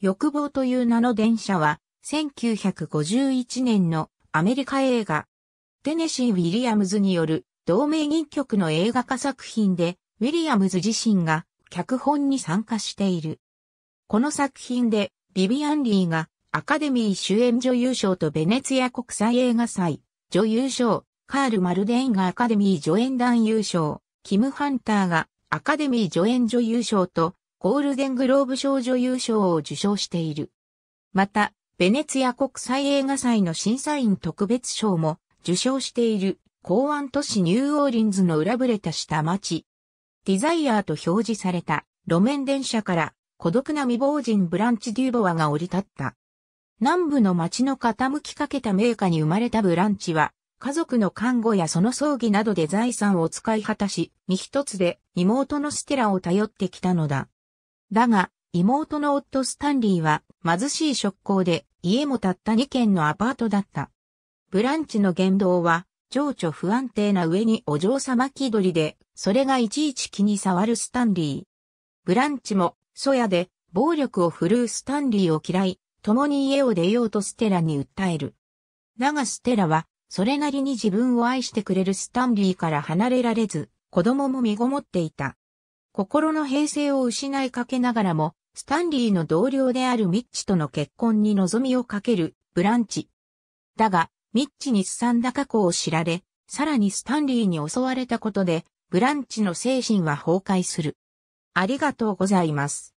欲望という名の電車は、1951年のアメリカ映画、テネシー・ウィリアムズによる同名人曲の映画化作品で、ウィリアムズ自身が脚本に参加している。この作品で、ビビアン・リーがアカデミー主演女優賞とベネツィア国際映画祭、女優賞、カール・マルデインがアカデミー助演男優賞、キム・ハンターがアカデミー助演女優賞とゴールデングローブ賞女優賞を受賞している。また、ベネツィア国際映画祭の審査員特別賞も受賞している港湾都市ニューオーリンズの裏ぶれた下町。ディザイアーと表示された路面電車から孤独な未亡人ブランチ・デューボワが降り立った。南部の町の傾きかけた名家に生まれたブランチは、家族の看護やその葬儀などで財産を使い果たし、身一つで妹のステラを頼ってきたのだ。だが、妹の夫スタンリーは貧しい職工で家もたった2軒のアパートだった。ブランチの言動は情緒不安定な上にお嬢様気取りで、それがいちいち気に障るスタンリー。ブランチも、ソヤで暴力を振るうスタンリーを嫌い、共に家を出ようとステラに訴える。だがステラは、それなりに自分を愛してくれるスタンリーから離れられず、子供も身ごもっていた。心の平静を失いかけながらも、スタンリーの同僚であるミッチとの結婚に望みをかける、ブランチ。だが、ミッチにさんだ過去を知られ、さらにスタンリーに襲われたことで、ブランチの精神は崩壊する。ありがとうございます。